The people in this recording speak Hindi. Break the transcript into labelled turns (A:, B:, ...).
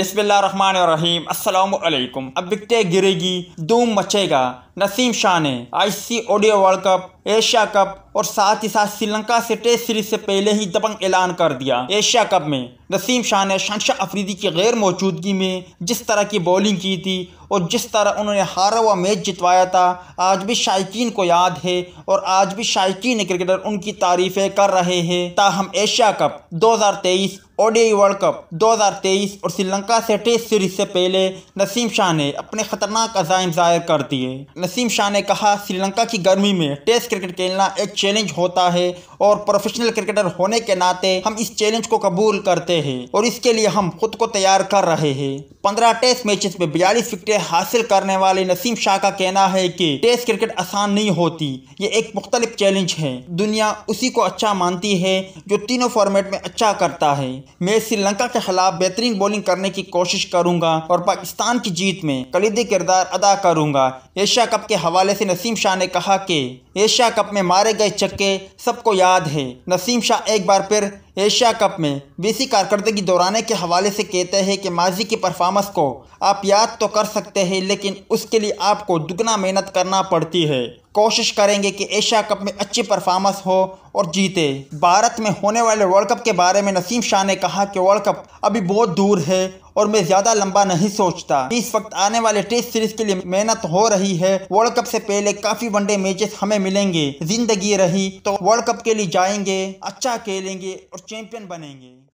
A: अस्सलाम अल्लाम अब विकटें गिरेगी दूम मचेगा नसीम शाह ने ICC ODI World Cup Asia Cup और साथ ही साथ श्रीलंका से टेस्ट सीरीज से पहले ही दबंग ऐलान कर दिया एशिया कप में नसीम शाह ने शनशाह अफरीदी की गैर मौजूदगी में जिस तरह की बॉलिंग की थी और जिस तरह उन्होंने हारा हुआ मैच जितवाया था आज भी शायकीन को याद है और आज भी शायकीन क्रिकेटर उनकी तारीफें कर रहे हैं ताहम Asia Cup 2023 ODI World Cup 2023 और श्रीलंका से टेस्ट सीरीज से पहले नसीम शाह ने अपने खतरनाक अजायम जाहिर कर दिए नसीम शाह ने कहा श्रीलंका की गर्मी में टेस्ट क्रिकेट खेलना एक चैलेंज होता है और प्रोफेशनल क्रिकेटर होने के नाते हम इस चैलेंज को कबूल करते हैं और इसके लिए हम खुद को तैयार कर रहे हैं पंद्रह टेस्ट मैचेस में बयालीस विकेटें हासिल करने वाले नसीम शाह का कहना है कि टेस्ट क्रिकेट आसान नहीं होती ये एक मुख्तलिफ चैलेंज है दुनिया उसी को अच्छा मानती है जो तीनों फॉर्मेट में अच्छा करता है मैं श्रीलंका के खिलाफ बेहतरीन बॉलिंग करने की कोशिश करूंगा और पाकिस्तान की जीत में कलीदी किरदार अदा करूंगा एशिया कप के हवाले से नसीम शाह ने कहा कि एशिया कप में मारे गए चक्के सबको याद है नसीम शाह एक बार फिर एशिया कप में बीसी कारकर्दगी दोहराने के हवाले से कहते हैं कि माजी की परफॉर्मेंस को आप याद तो कर सकते हैं लेकिन उसके लिए आपको दुगना मेहनत करना पड़ती है कोशिश करेंगे कि एशिया कप में अच्छी परफॉर्मेंस हो और जीते भारत में होने वाले वर्ल्ड कप के बारे में नसीम शाह ने कहा कि वर्ल्ड कप अभी बहुत दूर है और मैं ज्यादा लंबा नहीं सोचता इस वक्त आने वाले टेस्ट सीरीज के लिए मेहनत हो रही है वर्ल्ड कप से पहले काफी वनडे मैचेस हमें मिलेंगे जिंदगी रही तो वर्ल्ड कप के लिए जाएंगे अच्छा खेलेंगे और चैंपियन बनेंगे